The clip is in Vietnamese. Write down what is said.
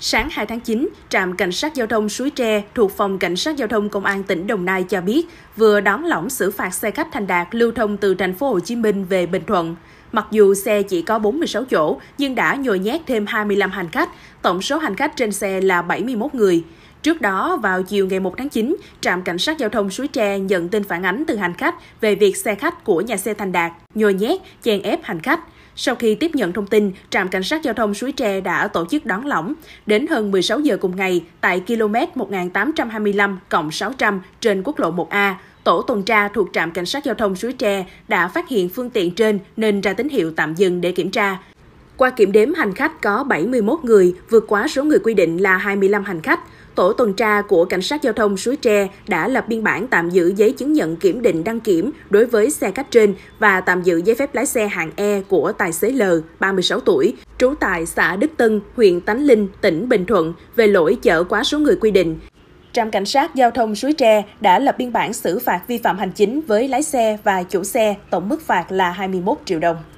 Sáng 2 tháng 9, trạm cảnh sát giao thông Suối Tre thuộc phòng cảnh sát giao thông công an tỉnh Đồng Nai cho biết vừa đón lỏng xử phạt xe khách thành đạt lưu thông từ thành phố Hồ Chí Minh về Bình Thuận. Mặc dù xe chỉ có 46 chỗ nhưng đã nhồi nhét thêm 25 hành khách, tổng số hành khách trên xe là 71 người. Trước đó, vào chiều ngày 1 tháng 9, trạm cảnh sát giao thông Suối Tre nhận tin phản ánh từ hành khách về việc xe khách của nhà xe Thành Đạt nhồi nhét, chèn ép hành khách. Sau khi tiếp nhận thông tin, trạm cảnh sát giao thông Suối Tre đã tổ chức đón lỏng. Đến hơn 16 giờ cùng ngày, tại km 1825 600 trên quốc lộ 1A, tổ tuần tra thuộc trạm cảnh sát giao thông Suối Tre đã phát hiện phương tiện trên nên ra tín hiệu tạm dừng để kiểm tra. Qua kiểm đếm hành khách có 71 người, vượt quá số người quy định là 25 hành khách. Tổ tuần tra của Cảnh sát Giao thông Suối Tre đã lập biên bản tạm giữ giấy chứng nhận kiểm định đăng kiểm đối với xe khách trên và tạm giữ giấy phép lái xe hạng E của tài xế L, 36 tuổi, trú tại xã Đức Tân, huyện Tánh Linh, tỉnh Bình Thuận về lỗi chở quá số người quy định. Trạm Cảnh sát Giao thông Suối Tre đã lập biên bản xử phạt vi phạm hành chính với lái xe và chủ xe, tổng mức phạt là 21 triệu đồng.